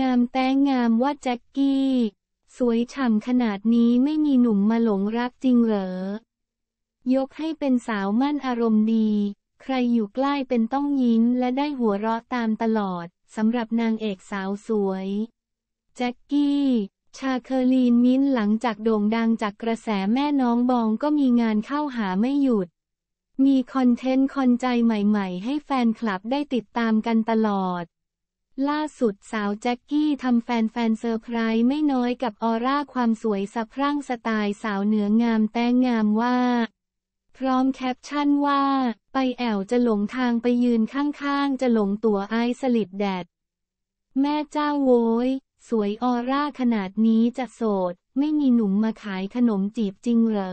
งามแต้งามว่าแจ็คกกี้ สวยฉ่ำขนาดนี้ไม่มีหนุ่มมาหลงรักจริงเหรอยกให้เป็นสาวมั่นอารมณ์ดี ใครอยู่ใกล้เป็นต้องยิ้มและได้หัวเราะตามตลอดสำหรับนางเอกสาวสวยแจ็คกกี้ชาเคอรีนมิ้นหลังจากโด่งดังจากกระแสแม่น้องบองก็มีงานเข้าหาไม่หยุด มีคอนเทนต์คอนใจใหม่ๆ ให้แฟนคลับได้ติดตามกันตลอดล่าสุดสาวแจ็กกี้ทำแฟนๆเซอร์ไพรส์ไม่น้อยกับออร่าความสวยสะพรั่งสไตล์สาวเหนืองามแต่งงามว่า พร้อมแคปชั่นว่า ไปแอวจะหลงทางไปยืนข้างๆ จะหลงตัวไอสลิดแดด แม่เจ้าโวยสวยออร่าขนาดนี้จะโสด ไม่มีหนุ่มมาขายขนมจีบจริงเหรอ